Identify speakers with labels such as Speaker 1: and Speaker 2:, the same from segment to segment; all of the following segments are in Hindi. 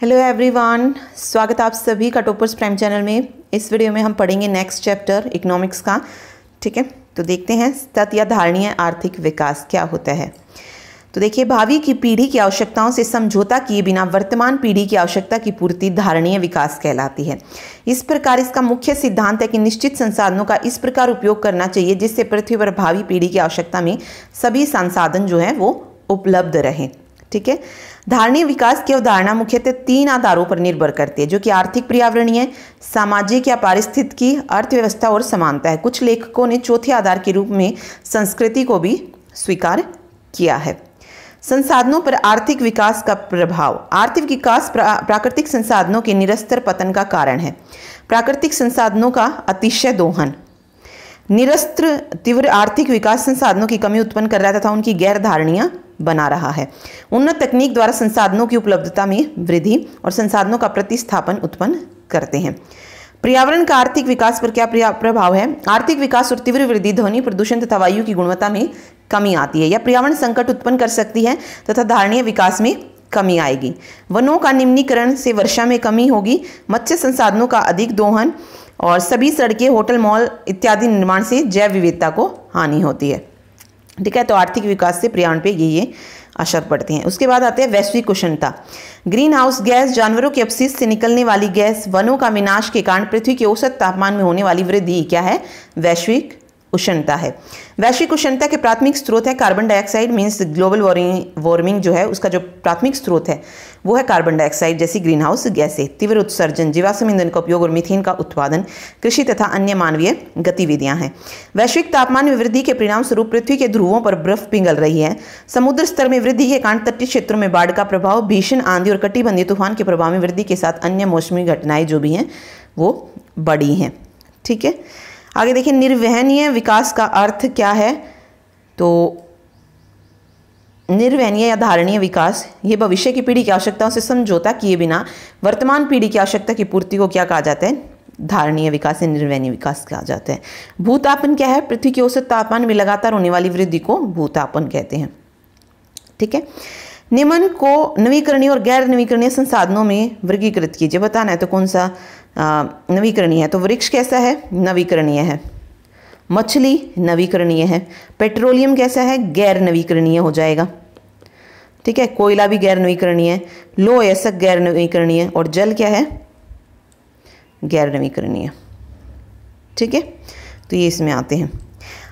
Speaker 1: हेलो एवरीवन स्वागत आप सभी का टोपर्स प्राइम चैनल में इस वीडियो में हम पढ़ेंगे नेक्स्ट चैप्टर इकोनॉमिक्स का ठीक है तो देखते हैं सतत या धारणीय आर्थिक विकास क्या होता है तो देखिए भावी की पीढ़ी की आवश्यकताओं से समझौता किए बिना वर्तमान पीढ़ी की आवश्यकता की पूर्ति धारणीय विकास कहलाती है इस प्रकार इसका मुख्य सिद्धांत है कि निश्चित संसाधनों का इस प्रकार उपयोग करना चाहिए जिससे पृथ्वी पर भावी पीढ़ी की आवश्यकता में सभी संसाधन जो है वो उपलब्ध रहें ठीक है धारणीय विकास की अवधारणा मुख्यतः तीन आधारों पर निर्भर करती है जो कि आर्थिक पर्यावरणीय सामाजिक या पारिस्थितिकी अर्थव्यवस्था और समानता है कुछ लेखकों ने चौथे आधार के रूप में संस्कृति को भी स्वीकार किया है संसाधनों पर आर्थिक विकास का प्रभाव आर्थिक विकास प्रा, प्राकृतिक संसाधनों के निरस्तर पतन का कारण है प्राकृतिक संसाधनों का अतिशय दोहन निरस्त्र तीव्र आर्थिक विकास संसाधनों की कमी उत्पन्न कर रहा था, उनकी गैर धारणीय बना रहा है उन्नत तकनीक द्वारा संसाधनों की उपलब्धता में वृद्धि और संसाधनों का प्रतिस्थापन उत्पन्न करते हैं पर्यावरण का आर्थिक विकास पर क्या प्रभाव है आर्थिक विकास और तीव्र वृद्धि ध्वनि प्रदूषण तथा वायु की गुणवत्ता में कमी आती है या पर्यावरण संकट उत्पन्न कर सकती है तथा धारणीय विकास में कमी आएगी वनों का निम्नीकरण से वर्षा में कमी होगी मत्स्य संसाधनों का अधिक दोहन और सभी सड़कें होटल मॉल इत्यादि निर्माण से जैव विविधता को हानि होती है ठीक है तो आर्थिक विकास से पर्यावरण पे ये ये असर पड़ते हैं उसके बाद आते हैं वैश्विक कुशनता ग्रीन हाउस गैस जानवरों के अपशिष्ट से निकलने वाली गैस वनों का विनाश के कारण पृथ्वी के औसत तापमान में होने वाली वृद्धि क्या है वैश्विक उष्णता है वैश्विक उष्णता के प्राथमिक स्रोत है carbon dioxide means global warming जो है उसका जो प्राथमिक स्रोत है वो है कार्बन डाइऑक्साइड जैसी ग्रीन हाउस गैसें तीव्र उत्सर्जन जीवाश्म ईंधन का उपयोग और मिथेन का उत्पादन कृषि तथा अन्य मानवीय गतिविधियां हैं वैश्विक तापमान में वृद्धि के परिणाम स्वरूप पृथ्वी के ध्रुवों पर बर्फ पिघल रही है समुद्र स्तर में वृद्धि के कारण तटीय क्षेत्रों में बाढ़ का प्रभाव भीषण आंधी और कटिबंधीय तूफान के प्रभाव में वृद्धि के साथ अन्य मौसमी घटनाएं जो भी हैं वो बड़ी हैं ठीक है आगे देखिए निर्वहनीय विकास का अर्थ क्या है तो निर्वहनीय या धारणीय विकास ये भविष्य की पीढ़ी की आवश्यकताओं से समझौता किए बिना वर्तमान पीढ़ी की आवश्यकता की पूर्ति को क्या कहा जाता है धारणीय विकास या निर्वहनीय विकास कहा जाता है भूतापन क्या है पृथ्वी के औसत तापमान में लगातार होने वाली वृद्धि को भूतापन कहते हैं ठीक है निमन को नवीकरणीय और गैर नवीकरणीय संसाधनों में वर्गीकृत कीजिए बताना है तो कौन सा नवीकरणीय है तो वृक्ष कैसा है नवीकरणीय है मछली नवीकरणीय है पेट्रोलियम कैसा है गैर नवीकरणीय हो जाएगा ठीक है कोयला भी गैर नवीकरणीय है लो ऐसा गैर नवीकरणीय और जल क्या है गैर नवीकरणीय ठीक है तो ये इसमें आते हैं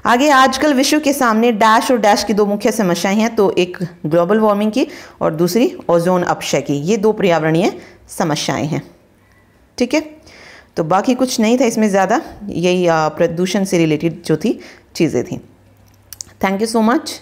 Speaker 1: आगे आजकल विश्व के सामने डैश और डैश की दो मुख्य समस्याएं हैं तो एक ग्लोबल वार्मिंग की और दूसरी ओजोन अपशय की ये दो पर्यावरणीय समस्याएं हैं ठीक है तो बाकी कुछ नहीं था इसमें ज़्यादा यही प्रदूषण से रिलेटेड जो थी चीज़ें थी थैंक यू सो मच